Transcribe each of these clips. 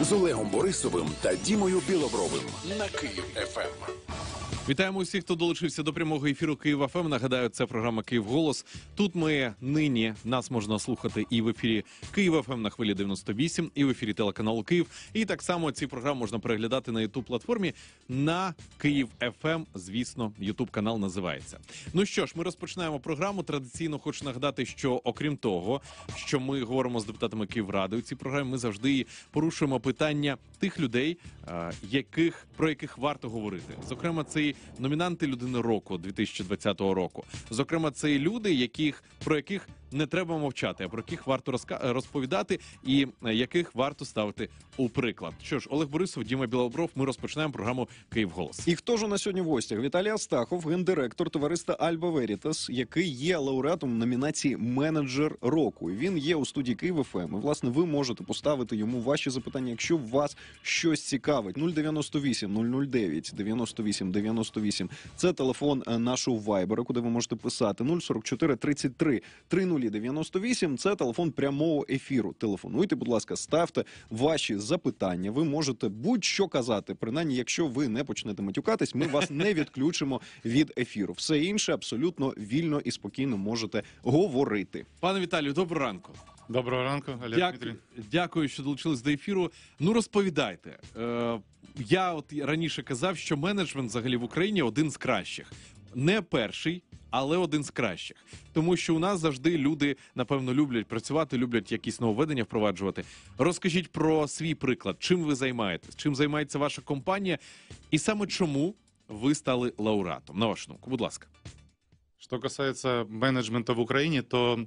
з Олегом Борисовим та Дімою Білобровим на Київ ФМ. Вітаємо усіх, хто долучився до прямого ефіру Києва ФМ. Ем. Нагадаю, це програма Київ Голос. Тут ми нині нас можна слухати і в ефірі Києва ФМ ем» на хвилі 98, і в ефірі телеканалу Київ. І так само ці програми можна переглядати на youtube платформі на Київ ФМ. Ем», звісно, youtube канал називається. Ну що ж, ми розпочинаємо програму. Традиційно хочу нагадати, що окрім того, що ми говоримо з депутатами Київради у цій програмі, ми завжди порушуємо питання тих людей, яких про яких варто говорити. Зокрема, це і номінанти людини року 2020 року. Зокрема, це і люди, яких про яких не треба мовчати, а про яких варто розка е, розповідати і е, яких варто ставити у приклад. Що ж, Олег Борисов, Діма Білобров, ми розпочинаємо програму Київ Голос. І хто ж у нас сьогодні в гостях? Віталій Астахов, гендиректор товариства Альба Верітас, який є лауреатом номінації менеджер року. Він є у студії Київ ФМ. Ем». І, Власне, ви можете поставити йому ваші запитання, якщо вас щось цікавить. 098 009 98 98. Це телефон е, нашого вайбера, куди ви можете писати 044 33 30 0098 – це телефон прямого ефіру. Телефонуйте, будь ласка, ставте ваші запитання. Ви можете будь-що казати. Принаймні, якщо ви не почнете матюкатись, ми вас не відключимо від ефіру. Все інше абсолютно вільно і спокійно можете говорити. Пане Віталію, доброго ранку. Доброго ранку, Олег Дяк... Дмитрий. Дякую, що долучились до ефіру. Ну розповідайте. Е, Я от раніше казав, що менеджмент взагалі в Україні один з кращих, не перший але один з кращих, тому що у нас завжди люди напевно люблять працювати, люблять якісь нововведення впроваджувати. Розкажіть про свій приклад, чим ви займаєтесь, чим займається ваша компанія, і саме чому ви стали лауреатом. На вашу думку, будь ласка. Что касается менеджмента в Украине, то,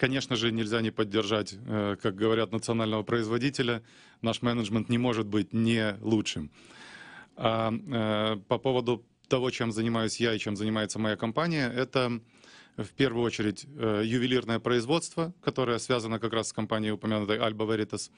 конечно же, нельзя не поддержать, э, как говорят, национального производителя. Наш менеджмент не может быть не лучшим. А э, по поводу того, чем занимаюсь я и чем занимается моя компания, это э, в первую очередь э, ювелирное производство, которое связано как раз с компанией упомянутой Alba Veritas.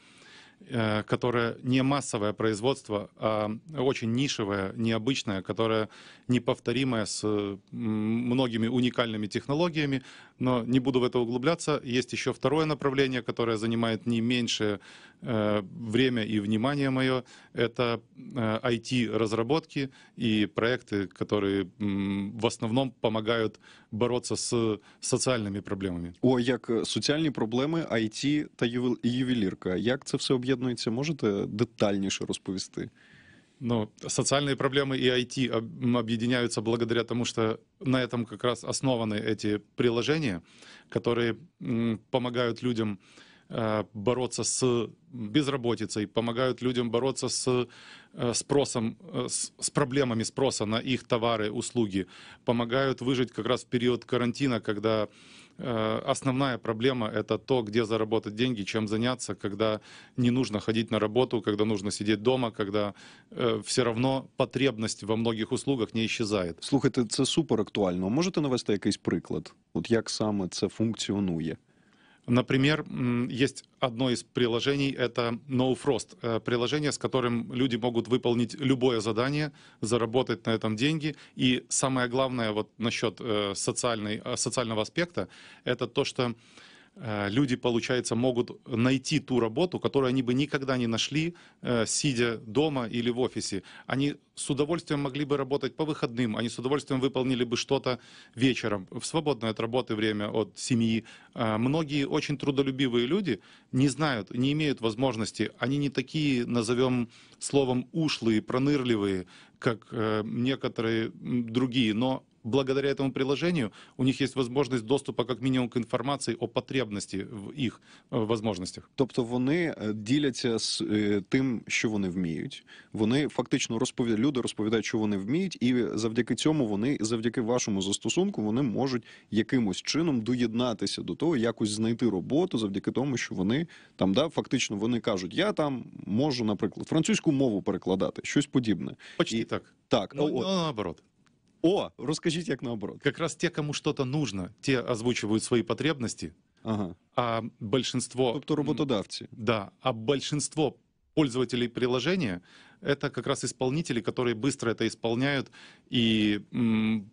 Э, которое не массовое производство, а э, очень нишевое, необычное, которое неповторимое с э, многими уникальными технологиями. Но не буду в это углубляться. Есть еще второе направление, которое занимает не меньше время и внимание мое. Это IT-разработки и проекты, которые в основном помогают Бороться с социальными проблемами. О, як э, соціальні проблеми, IT та ювелірка. Як це все об'єднується? Можете детальніше розповісти? Ну, социальные проблемы и IT объединяются благодаря тому, что на этом как раз основаны эти приложения, которые помогают людям Э, бороться с безработицей, помогают людям бороться с э, спросом, э, с проблемами спроса на их товары, услуги, помогают выжить как раз в период карантина, когда основная проблема — это то, где заработать деньги, чем заняться, когда не нужно ходить на работу, когда нужно сидеть дома, когда э, все равно потребность во многих услугах не исчезает. Слухайте, это супер актуально. Можете навести якийсь приклад? Вот як саме це функціонує? Например, есть одно из приложений, это No Frost, э, приложение, с которым люди могут выполнить любое задание, заработать на этом деньги. И самое главное вот насчет э, социальной, э, социального аспекта, это то, что Э, люди, получается, могут найти ту работу, которую они бы никогда не нашли, э, сидя дома или в офисе. Они с удовольствием могли бы работать по выходным, они с удовольствием выполнили бы что-то вечером, в свободное от работы время, от семьи. Э, многие очень трудолюбивые люди не знают, не имеют возможности, они не такие, назовем словом, ушлые, пронырливые, как некоторые другие, но благодаря этому приложению у них есть возможность доступа как минимум к информации о потребности в їх э, возможностях. Тобто вони е, діляться з е, тим, що вони вміють. Вони фактично розповідають, люди розповідають, що вони вміють, і завдяки цьому вони, завдяки вашому застосунку, вони можуть якимось чином доєднатися до того, якось знайти роботу, завдяки тому, що вони там да фактично вони кажуть, я там можу, наприклад, французьку мову перекладати, щось подібне. Почти і, так. Так, ну, ну, наоборот. О, розкажіть, як наоборот. Как раз те, кому что-то нужно, те озвучивают свои потребности, Ага. а большинство... Тобто роботодавці. Да, а большинство пользователей приложения это как раз исполнители, которые быстро это исполняют, и м,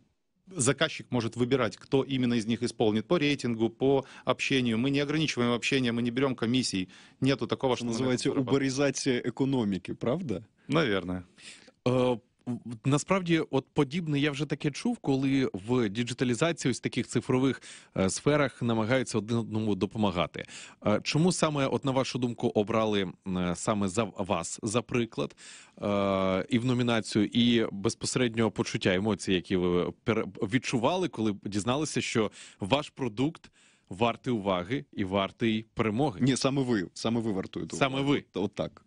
заказчик может выбирать, кто именно из них исполнит по рейтингу, по общению. Мы не ограничиваем общение, мы не берем комиссий, нету такого, что называется уберизація экономики, правда? Наверное. Э, насправді, от подібне, я вже таке чув, коли в діджиталізації ось таких цифрових е, сферах намагаються один одному допомагати. Е, чому саме, от на вашу думку, обрали е, саме за вас за приклад і в номінацію, і безпосередньо почуття емоцій, які ви відчували, коли дізналися, що ваш продукт. Вартий уваги і вартий перемоги. Ні, саме ви саме ви вартуєте. Саме ви от, от так.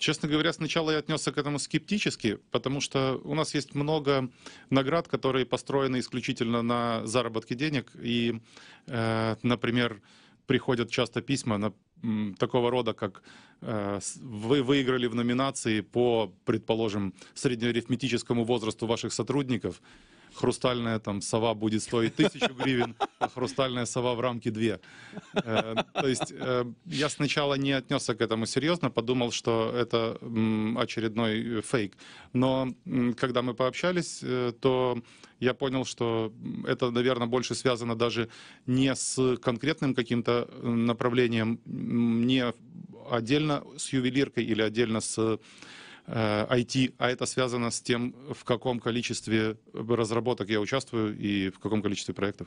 Честно говоря, сначала я отнесся к этому скептически, потому что у нас есть много наград, которые построены исключительно на заработке денег. И, э, например, приходят часто письма на, м, такого рода, как э, вы выиграли в номинации по, предположим, среднеарифметическому возрасту ваших сотрудников хрустальная там сова будет стоить тысячу гривен, а хрустальная сова в рамке две. Э, то есть э, я сначала не отнесся к этому серьезно, подумал, что это очередной э, фейк. Но когда мы пообщались, то я понял, что это, наверное, больше связано даже не с конкретным каким-то направлением, не отдельно с ювелиркой или отдельно с IT, э, а это связано с тем, в каком количестве разработок я участвую и в каком количестве проектов.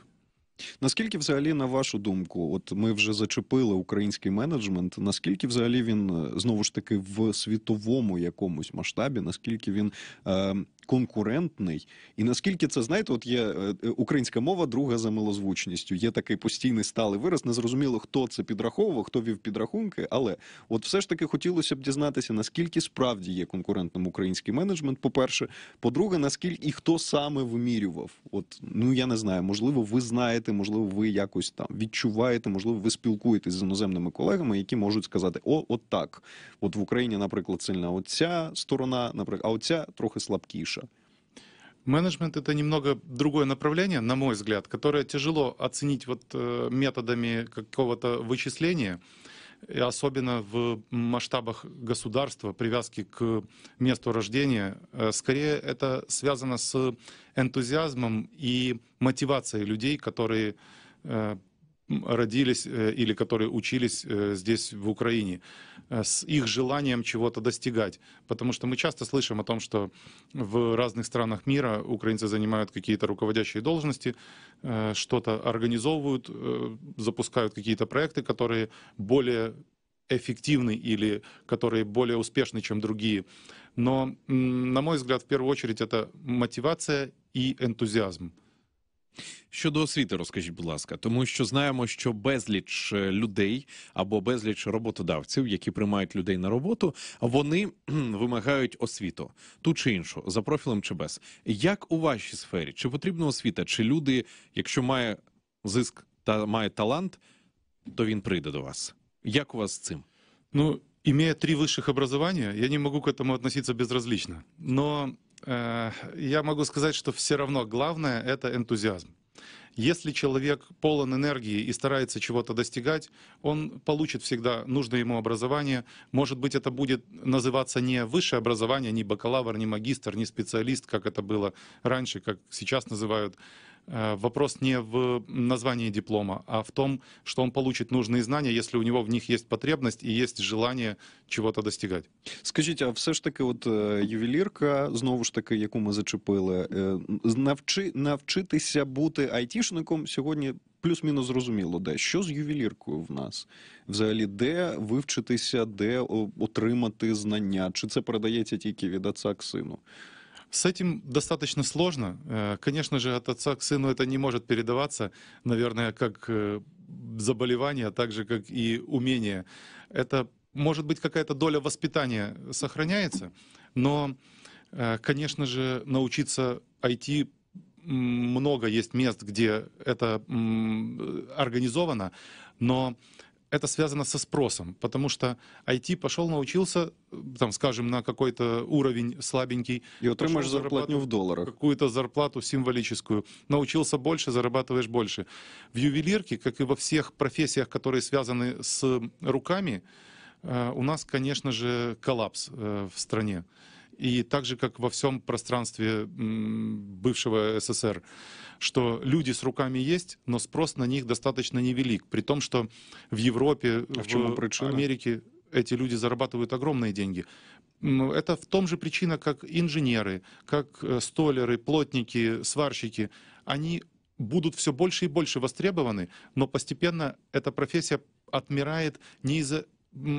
Наскільки взагалі, на вашу думку, от ми вже зачепили український менеджмент, наскільки взагалі він е, знову ж таки в світовому якомусь масштабі, наскільки він е, конкурентний, і наскільки це знаєте, от є е, е, українська мова, друга за милозвучністю. Є такий постійний сталий вираз. Незрозуміло, хто це підраховував, хто вів підрахунки. Але от все ж таки хотілося б дізнатися, наскільки справді є конкурентним український менеджмент. По перше, по-друге, наскільки і хто саме вимірював? От ну я не знаю, можливо, ви знаєте, можливо, ви якось там відчуваєте, можливо, ви спілкуєтесь з іноземними колегами, які можуть сказати: о, от так, от в Україні, наприклад, сильна оця сторона, наприклад, а оця трохи слабкіша. Менеджмент это немного другое направление, на мой взгляд, которое тяжело оценить вот э, методами какого-то вычисления, особенно в масштабах государства, привязки к месту рождения. Э, скорее это связано с энтузиазмом и мотивацией людей, которые э, родились или которые учились здесь в Украине. Э, с их желанием чего-то достигать. Потому что мы часто слышим о том, что в разных странах мира украинцы занимают какие-то руководящие должности, э, что-то организовывают, э, запускают какие-то проекты, которые более эффективны или которые более успешны, чем другие. Но, на мой взгляд, в первую очередь это мотивация и энтузиазм. Щодо освіти, розкажіть, будь ласка, тому що знаємо, що безліч е, людей або безліч роботодавців, які приймають людей на роботу, вони вимагають освіту ту чи іншу за профілем чи без як у вашій сфері? Чи потрібна освіта? Чи люди, якщо має зиск та має талант, то він прийде до вас? Як у вас з цим? Ну, имея три вищих образування. я не можу к этому относиться безразлично. Но Э, я могу сказать, что все равно главное – это энтузиазм. Если человек полон энергии и старается чего-то достигать, он получит всегда нужное ему образование. Может быть, это будет называться не высшее образование, не бакалавр, не магистр, не специалист, как это было раньше, как сейчас называют Э, вопрос не в названии диплома, а в том, что он получит нужные знания, если у него в них есть потребность и есть желание чего-то достигать. Скажіть, а все ж таки, от э, ювелірка, знову ж таки, яку ми зачепили, э, навчи навчитися бути айтішником сьогодні. Плюс-мінус зрозуміло, де що з ювеліркою в нас взагалі, де вивчитися, де отримати знання, чи це передається тільки від отца к сину? С этим достаточно сложно. Э, конечно же, от отца к сыну это не может передаваться, наверное, как э, заболевание, а также как и умение. Это может быть какая-то доля воспитания сохраняется, но, э, конечно же, научиться IT много есть мест, где это организовано, но это связано со спросом, потому что IT пошел, научился, там, скажем, на какой-то уровень слабенький. И вот ты можешь зарплатню в долларах. Какую-то зарплату символическую. Научился больше, зарабатываешь больше. В ювелирке, как и во всех профессиях, которые связаны с руками, э, у нас, конечно же, коллапс э, в стране и так же, как во всем пространстве бывшего СССР, что люди с руками есть, но спрос на них достаточно невелик, при том, что в Европе, а в, в Америке эти люди зарабатывают огромные деньги. Ну, это в том же причина, как инженеры, как э, столеры, плотники, сварщики. Они будут все больше и больше востребованы, но постепенно эта профессия отмирает не из-за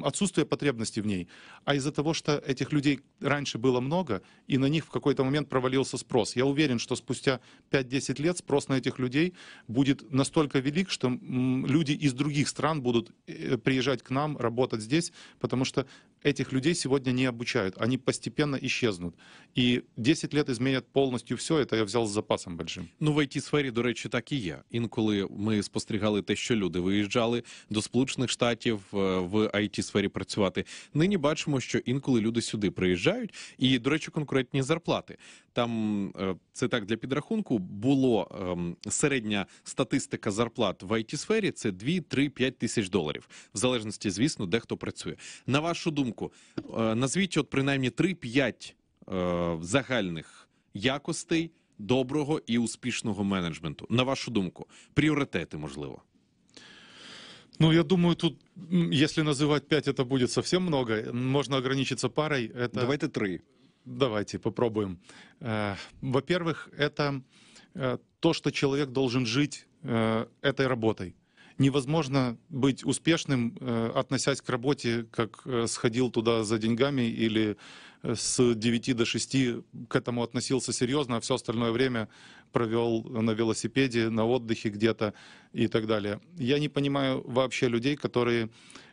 отсутствие потребности в ней, а из-за того, что этих людей раньше было много, и на них в какой-то момент провалился спрос. Я уверен, что спустя 5-10 лет спрос на этих людей будет настолько велик, что люди из других стран будут э, приезжать к нам, работать здесь, потому что этих людей сегодня не обучают, они постепенно исчезнут. И 10 лет изменят полностью все, это я взял з запасом большим. Ну в it сфері, до речі, так і є. Інколи ми спостерігали те, що люди виїжджали до Сполучених Штатів е, в it сфері працювати. Нині бачимо, що інколи люди сюди приїжджають, і до речі, конкурентні зарплати. Там е, це так для підрахунку було ем, середня статистика зарплат в it сфері це 2, 3, 5 тисяч доларів, в залежності, звісно, де хто працює. На вашу думку думку, е, назвіть, от принаймні 3-5 е, загальних якостей доброго і успішного менеджменту. На вашу думку, пріоритети можливо. Ну, я думаю, тут, если называть 5, это будет совсем много. Можно ограничиться парой. Это... Давайте три. Давайте попробуем. Э, во-первых, это э, то, что человек должен жить э, этой работой. невозможно быть успешным, э, относясь к работе, как э, сходил туда за деньгами или э, с 9 до 6 к этому относился серьезно, а все остальное время провел на велосипеде, на отдыхе где-то и так далее. Я не понимаю вообще людей, которые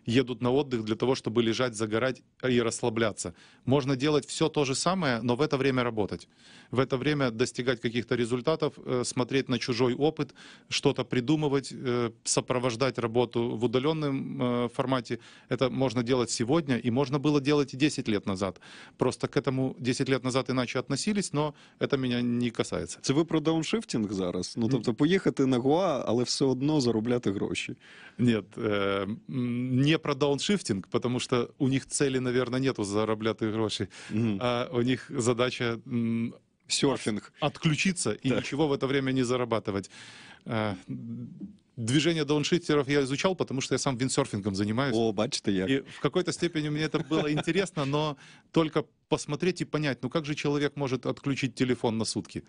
едут на отдых для того, чтобы лежать, загорать и расслабляться. Можно делать все то же самое, но в это время работать. В это время достигать каких-то результатов, э, смотреть на чужой опыт, что-то придумывать, э, сопровождать работу в удаленном э, формате. Это можно делать сегодня, и можно было делать и 10 лет назад. Просто к этому 10 лет назад иначе относились, но это меня не касается. Це вы продали дауншифтінг зараз? Ну тобто, поїхати на Гоа, але все одно заробляти гроші. Нет, э, не про дауншифтинг, потому что у них цели, наверное, нету заработать гроши. А у них задача серфинг. Отключиться и так. ничего в это время не зарабатывать. А, движение дауншифтеров я изучал, потому что я сам виндсерфингом занимаюсь. О, бачите, я. И в какой-то степени мне это было интересно, но только посмотреть и понять, ну как же человек может отключить телефон на сутки?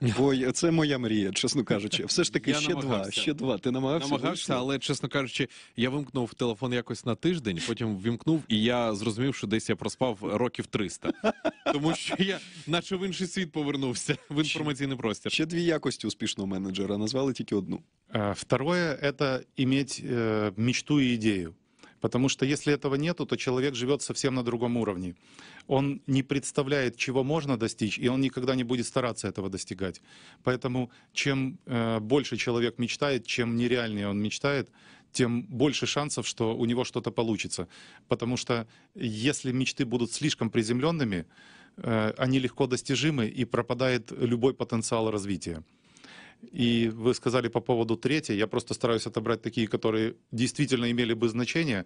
Бо це моя мрія, чесно кажучи. Все ж таки, я ще намагався. два. Ще два. Ти намагався намагався, вийшло? але чесно кажучи, я вимкнув телефон якось на тиждень, потім вімкнув, і я зрозумів, що десь я проспав років 300. тому що я, наче в інший світ, повернувся в інформаційний простір. Ще дві якості успішного менеджера назвали тільки одну. Е, второе это иметь э, мечту и идею. Потому что если этого нету, то человек живет совсем на другом уровне. Он не представляет, чего можно достичь, и он никогда не будет стараться этого достигать. Поэтому чем э, больше человек мечтает, чем нереальнее он мечтает, тем больше шансов, что у него что-то получится. Потому что если мечты будут слишком приземленными, э, они легко достижимы и пропадает любой потенциал развития. И вы сказали по поводу третьей. Я просто стараюсь отобрать такие, которые действительно имели бы значение.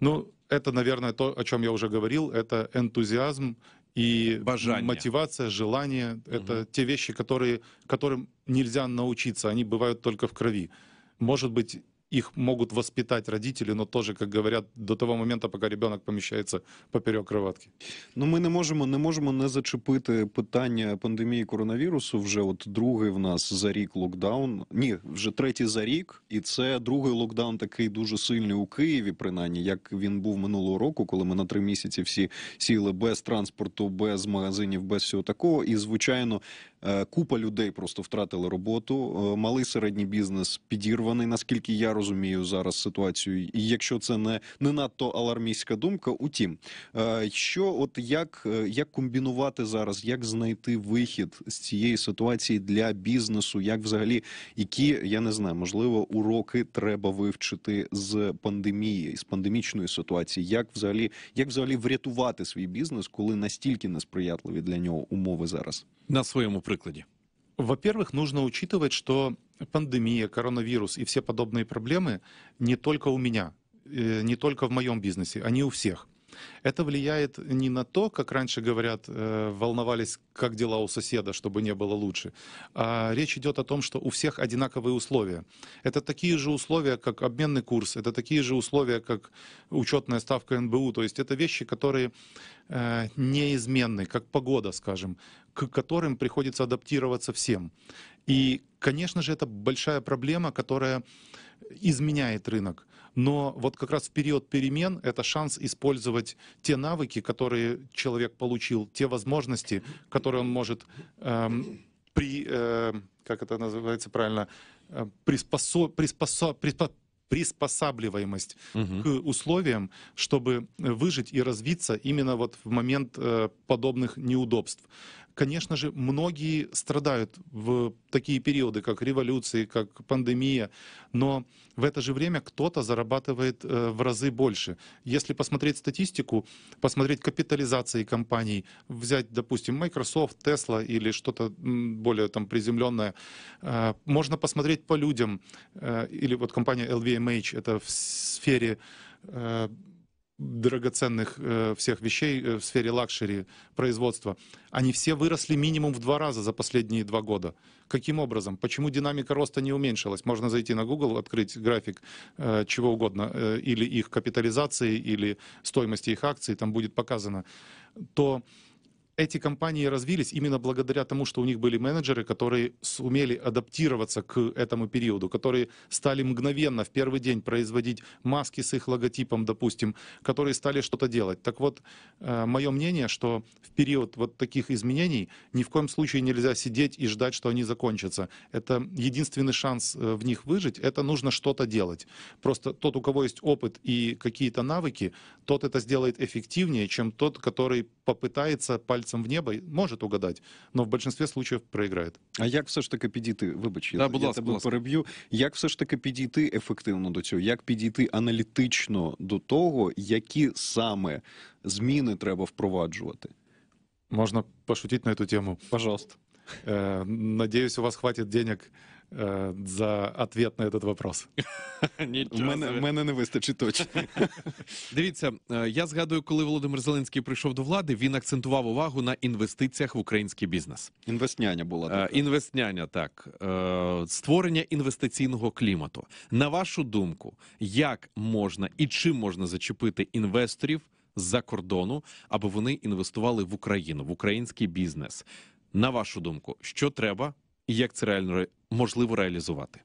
Ну, это, наверное, то, о чем я уже говорил. Это энтузиазм и Божание. мотивация, желание. Это угу. те вещи, которые, которым нельзя научиться. Они бывают только в крови. Может быть, их могут воспитать родители, но тоже, как говорят, до того момента, пока ребенок помещается поперек кроватки. Ну, ми не можемо не можемо не зачепити питання пандемії коронавірусу. Вже от другий в нас за рік локдаун. Ні, вже третій за рік, і це другий локдаун, такий дуже сильний у Києві, принаймні, як він був минулого року, коли ми на три місяці всі сіли без транспорту, без магазинів, без всього такого. І звичайно, Е, купа людей просто втратили роботу. Е, малий середній бізнес підірваний, наскільки я розумію зараз ситуацію. І якщо це не не надто алармійська думка, утім, е, що от як, як комбінувати зараз, як знайти вихід з цієї ситуації для бізнесу, як взагалі які я не знаю, можливо, уроки треба вивчити з пандемії, з пандемічної ситуації, як взагалі, як взагалі врятувати свій бізнес, коли настільки несприятливі для нього умови зараз на своєму прикладі? Во-первых, нужно учитывать, что пандемия, коронавирус и все подобные проблемы не только у меня, э, не только в моем бизнесе, они у всех. Это влияет не на то, как раньше говорят, э, волновались, как дела у соседа, чтобы не было лучше. А речь идет о том, что у всех одинаковые условия. Это такие же условия, как обменный курс, это такие же условия, как учетная ставка НБУ. То есть это вещи, которые э, неизменны, как погода, скажем, к которым приходится адаптироваться всем. И, конечно же, это большая проблема, которая изменяет рынок. Но вот как раз в период перемен это шанс использовать те навыки, которые человек получил, те возможности, которые он может эм, при, э, как это называется правильно, э, приспосо приспосо приспособ, приспосабливаемость угу. к условиям, чтобы выжить и развиться именно вот в момент э, подобных неудобств конечно же, многие страдают в такие периоды, как революции, как пандемия, но в это же время кто-то зарабатывает э, в разы больше. Если посмотреть статистику, посмотреть капитализации компаний, взять, допустим, Microsoft, Tesla или что-то более там приземленное, э, можно посмотреть по людям, э, или вот компания LVMH, это в сфере драгоценных э, всех вещей э, в сфере лакшери, производства, они все выросли минимум в два раза за последние два года. Каким образом? Почему динамика роста не уменьшилась? Можно зайти на Google, открыть график э, чего угодно, или их капитализации, или стоимости их акций, там будет показано. То эти компании развились именно благодаря тому, что у них были менеджеры, которые сумели адаптироваться к этому периоду, которые стали мгновенно в первый день производить маски с их логотипом, допустим, которые стали что-то делать. Так вот, э, мое мнение, что в период вот таких изменений ни в коем случае нельзя сидеть и ждать, что они закончатся. Это единственный шанс э, в них выжить, это нужно что-то делать. Просто тот, у кого есть опыт и какие-то навыки, тот это сделает эффективнее, чем тот, который попытается пальцем пальцем в небо может угадать, но в большинстві случаїв проіграє. А як все ж таки підійти? Вибач, да, я, я тебе переб'ю. Як все ж таки підійти ефективно до цього? Як підійти аналітично до того, які саме зміни треба впроваджувати? Можна пошутити на цю тему. Пожалуйста. Е, Надеюсь, у вас хватить денег Е, за ответ на этот вопрос. мене не вистачить точно. Дивіться, е, я згадую, коли Володимир Зеленський прийшов до влади, він акцентував увагу на інвестиціях в український бізнес. Інвестняння була е, така. Тобто. інвестняня, так створення інвестиційного клімату. На вашу думку, як можна і чим можна зачепити інвесторів з-за кордону, аби вони інвестували в Україну в український бізнес? На вашу думку, що треба і як це реально можливо реалізувати?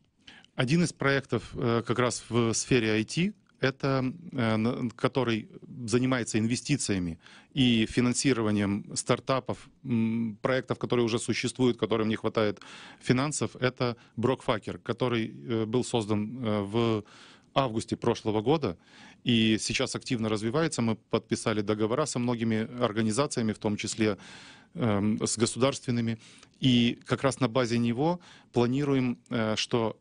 Один из проектов э, как раз в сфере IT, это э, который занимается инвестициями и финансированием стартапов, проектов, которые уже существуют, которым не хватает финансов, это Брокфакер, который э, был создан в августе прошлого года, и сейчас активно развивается. Мы подписали договора со многими организациями, в том числе эм, с государственными. И как раз на базе него планируем, э, что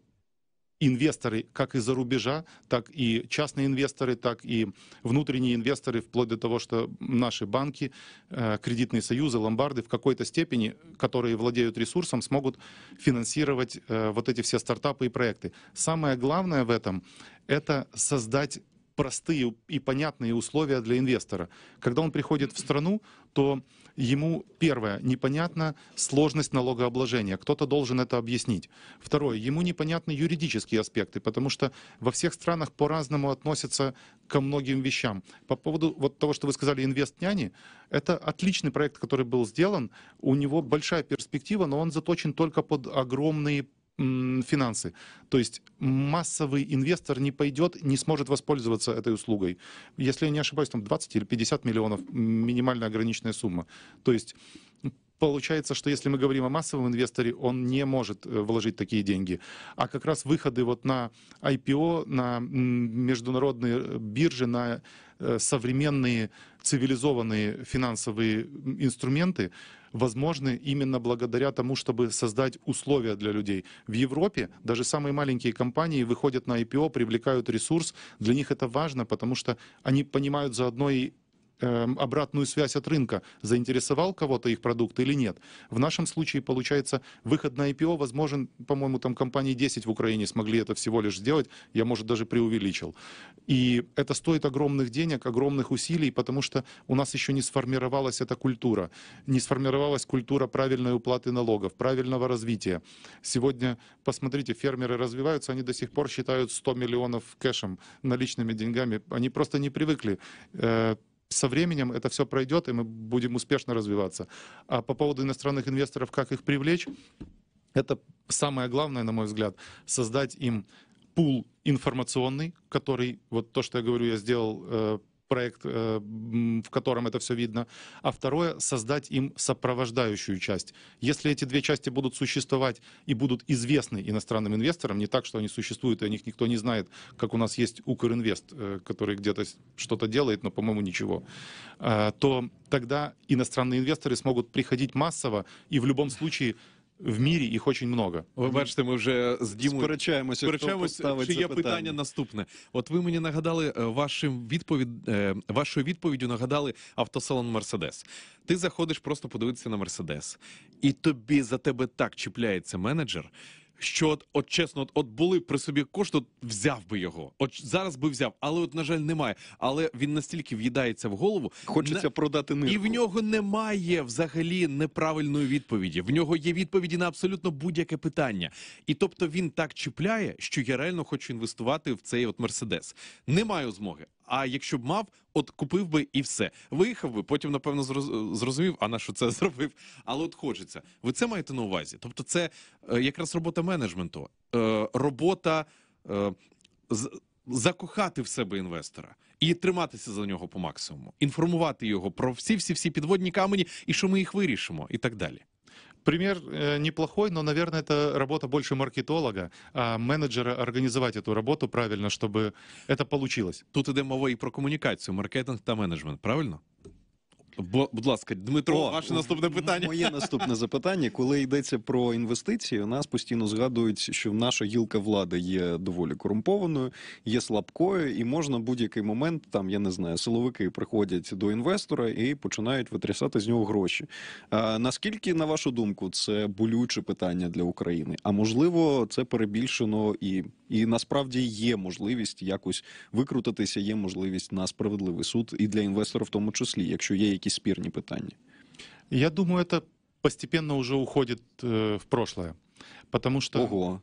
инвесторы как из-за рубежа, так и частные инвесторы, так и внутренние инвесторы, вплоть до того, что наши банки, э, кредитные союзы, ломбарды в какой-то степени, которые владеют ресурсом, смогут финансировать э, вот эти все стартапы и проекты. Самое главное в этом — это создать простые и понятные условия для инвестора. Когда он приходит в страну, то ему, первое, непонятна сложность налогообложения. Кто-то должен это объяснить. Второе, ему непонятны юридические аспекты, потому что во всех странах по-разному относятся ко многим вещам. По поводу вот того, что вы сказали, инвестняни, это отличный проект, который был сделан. У него большая перспектива, но он заточен только под огромные финансы. То есть массовый инвестор не пойдет, не сможет воспользоваться этой услугой. Если я не ошибаюсь, там 20 или 50 миллионов минимально ограниченная сумма. То есть получается, что если мы говорим о массовом инвесторе, он не может э, вложить такие деньги. А как раз выходы вот на IPO, на международные э, биржи, на э, современные цивилизованные финансовые инструменты, возможны именно благодаря тому, чтобы создать условия для людей. В Европе даже самые маленькие компании выходят на IPO, привлекают ресурс. Для них это важно, потому что они понимают заодно и Эм, обратную связь от рынка, заинтересовал кого-то их продукт или нет. В нашем случае, получается, выход на IPO возможен, по-моему, там компании 10 в Украине смогли это всего лишь сделать, я, может, даже преувеличил. И это стоит огромных денег, огромных усилий, потому что у нас еще не сформировалась эта культура, не сформировалась культура правильной уплаты налогов, правильного развития. Сегодня, посмотрите, фермеры развиваются, они до сих пор считают 100 миллионов кэшем, наличными деньгами, они просто не привыкли э, со временем это все пройдет, и мы будем успешно развиваться. А по поводу иностранных инвесторов, как их привлечь, это самое главное, на мой взгляд, создать им пул информационный, который, вот то, что я говорю, я сделал э, проект, э, в котором это все видно, а второе — создать им сопровождающую часть. Если эти две части будут существовать и будут известны иностранным инвесторам, не так, что они существуют, и о них никто не знает, как у нас есть Укринвест, э, который где-то что-то делает, но, по-моему, ничего, э, то тогда иностранные инвесторы смогут приходить массово и в любом случае в мірі їх очень много. Ви бачите, ми вже з Дімою сперечаємося, сперечаємося хто чи є питання. наступне. От ви мені нагадали э, вашим відповідь, э, вашою відповіддю нагадали автосалон Мерседес. Ти заходиш просто подивитися на Мерседес, і тобі за тебе так чіпляється менеджер що от, от чесно, от, от були при собі кошти, от взяв би його. От зараз би взяв, але от, на жаль, немає. Але він настільки в'їдається в голову, хочеться на... продати нирку. і в нього немає взагалі неправильної відповіді. В нього є відповіді на абсолютно будь-яке питання. І тобто він так чіпляє, що я реально хочу інвестувати в цей от мерседес. Не маю змоги. А якщо б мав, от купив би і все. Виїхав би, потім, напевно, зрозумів, а на що це зробив. Але от хочеться. Ви це маєте на увазі? Тобто, це е, якраз робота менеджменту, е, робота е, з закохати в себе інвестора і триматися за нього по максимуму, інформувати його про всі всі всі підводні камені і що ми їх вирішимо, і так далі. пример э, неплохой, но, наверное, это работа больше маркетолога, а менеджера организовать эту работу правильно, чтобы это получилось. Тут идем мова и про коммуникацию, маркетинг та менеджмент, правильно? Бо, будь ласка, Дмитро, О, ваше наступне питання. Моє наступне запитання. Коли йдеться про інвестиції, у нас постійно згадують, що наша гілка влади є доволі корумпованою, є слабкою, і можна будь-який момент, там я не знаю, силовики приходять до інвестора і починають витрясати з нього гроші. А, Наскільки, на вашу думку, це болюче питання для України? А можливо, це перебільшено і і насправді є можливість якось викрутитися, є можливість на справедливий суд і для інвестора, в тому числі, якщо є якісь. які спірні пытанні Я думаю это постепенно уже уходит э, в прошлое потому что Ого.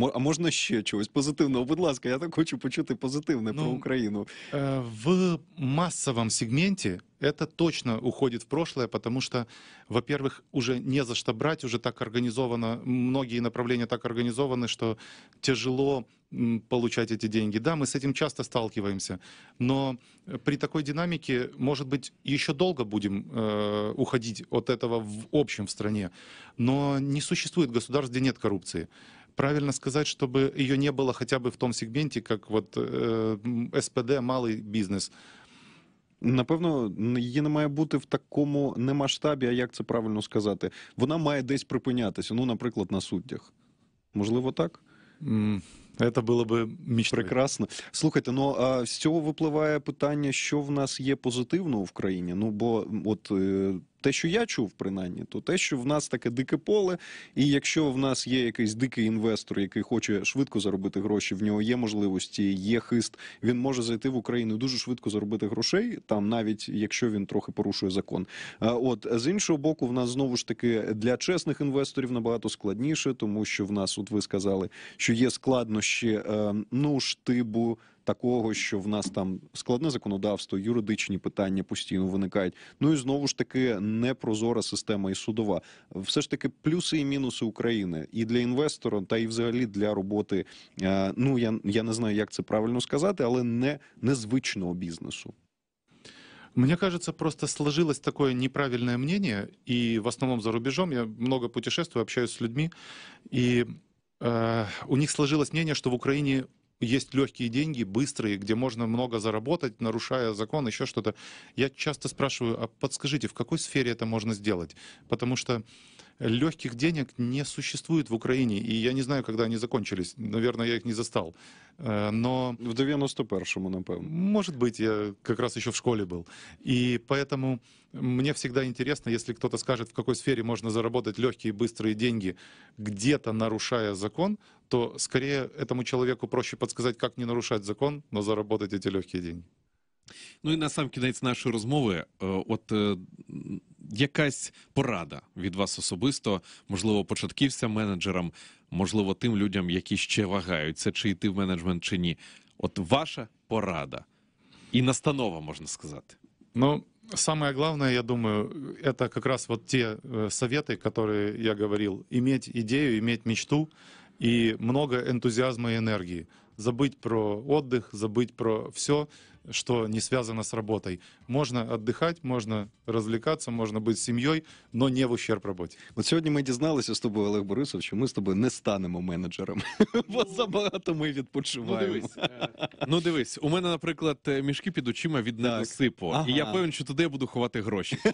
А а можна ще чогось позитивного? Будь ласка, я так хочу почути позитивне ну, про Украину. Э, в массовом сегменте это точно уходит в прошлое, потому что, во-первых, уже не за что брать, уже так организовано, многие направления так организованы, что тяжело получать эти деньги. Да, мы с этим часто сталкиваемся, но при такой динамике, может быть, еще долго будем э, уходить от этого в общем в стране, но не существует государств, где нет коррупции. правильно сказать, чтобы ее не было хотя бы в том сегменте, как вот э, СПД, малый бизнес. Напевно, її не має бути в такому не масштабі, а як це правильно сказати. Вона має десь припинятися. Ну, наприклад, на суддях. Можливо, так? Це було б мічно. прекрасно. Слухайте, ну а з цього випливає питання, що в нас є позитивного в країні. Ну бо, от е, те, що я чув, принаймні, то те, що в нас таке дике поле, і якщо в нас є якийсь дикий інвестор, який хоче швидко заробити гроші, в нього є можливості, є хист, він може зайти в Україну дуже швидко заробити грошей, там навіть якщо він трохи порушує закон. От з іншого боку, в нас знову ж таки для чесних інвесторів набагато складніше, тому що в нас, от ви сказали, що є складнощі ем, ну штибу такого, що в нас там складне законодавство, юридичні питання постійно виникають. Ну і знову ж таки непрозора система і судова. Все ж таки, плюси і мінуси України і для інвестора, та і взагалі для роботи. Е, ну я я не знаю, як це правильно сказати, але не незвичного бізнесу. Мне кажется, просто сложилось такое неправильное мнение, и в основном за рубежом я много путешествую, общаюсь с людьми, и э, у них сложилось мнение, что в Украине есть легкие деньги, быстрые, где можно много заработать, нарушая закон, еще что-то. Я часто спрашиваю, а подскажите, в какой сфере это можно сделать? Потому что легких денег не существует в Украине. И я не знаю, когда они закончились. Наверное, я их не застал. Э, но... В 91-му, напевно. Может быть, я как раз еще в школе был. И поэтому мне всегда интересно, если кто-то скажет, в какой сфере можно заработать легкие и быстрые деньги, где-то нарушая закон, то скорее этому человеку проще подсказать, как не нарушать закон, но заработать эти легкие деньги. Ну и на і насамкінець нашої розмови, э, от э, якась порада від вас особисто, можливо, початківцям менеджерам, можливо, тим людям, які ще вагаються, чи йти в менеджмент чи ні. От ваша порада і настанова, можна сказати. Ну, самое главное, я думаю, это как раз вот те э, советы, которые я говорил. Иметь идею, иметь мечту и много энтузиазма и энергии. Забыть про отдых, забыть про все, что не связано с работой. Можна віддихати, можна розвлікатися, можна бути з сім'єю, але не в ущерб роботі. От сьогодні ми дізналися з тобою, Олег Борисов, що ми з тобою не станемо менеджером, бо забагато ми відпочиваємо. Ну дивись, е, ну дивись, у мене, наприклад, е, мішки під очима від недосипу, і я певен, що туди я буду ховати гроші.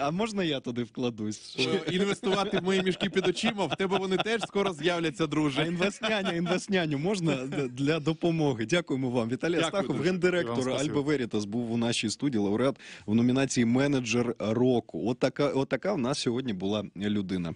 А можна я туди вкладусь? Інвестувати в мої мішки під очима, в тебе вони теж скоро з'являться, друже. А інвестняню, інвестняню можна для допомоги. Дякуємо вам, Віталія. Євстахов, дуже. гендиректор Альба Верітас, був у нашій студії лауреат в номінації менеджер року. Отака, отака у нас сьогодні була людина.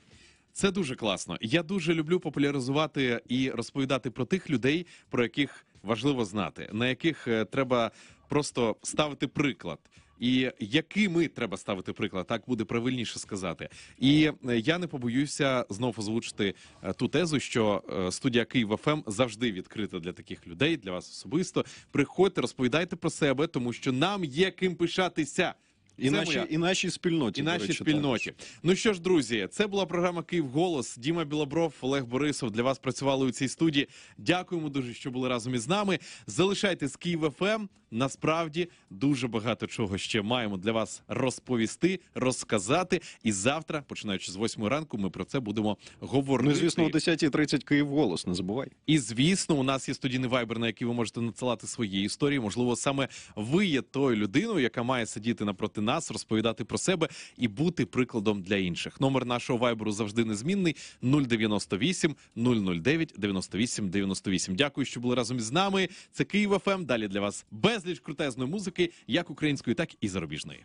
Це дуже класно. Я дуже люблю популяризувати і розповідати про тих людей, про яких важливо знати, на яких е, треба просто ставити приклад і якими треба ставити приклад, так буде правильніше сказати. І е, я не побоюся знову озвучити е, ту тезу, що е, студія Київ ФМ ем завжди відкрита для таких людей, для вас особисто. Приходьте, розповідайте про себе, тому що нам є ким пишатися. І це наші, і нашій спільноті. І нашій речі, спільноті. Так. Ну що ж, друзі, це була програма Київ Голос. Діма Білобров, Олег Борисов для вас працювали у цій студії. Дякуємо дуже, що були разом із нами. Залишайтесь Київ ФМ. Ем». Насправді дуже багато чого ще маємо для вас розповісти, розказати. І завтра, починаючи з 8 ранку, ми про це будемо говорити. Ну, звісно, о 10.30 Київ Голос. Не забувай. І звісно, у нас є студійний вайбер, на який ви можете надсилати свої історії. Можливо, саме ви є тою людиною, яка має сидіти напроти нас, розповідати про себе і бути прикладом для інших. Номер нашого вайберу завжди незмінний: 098 009 98 98. Дякую, що були разом із нами. Це Київ ФМ. Ем. Далі для вас безліч крутезної музики, як української, так і зарубіжної.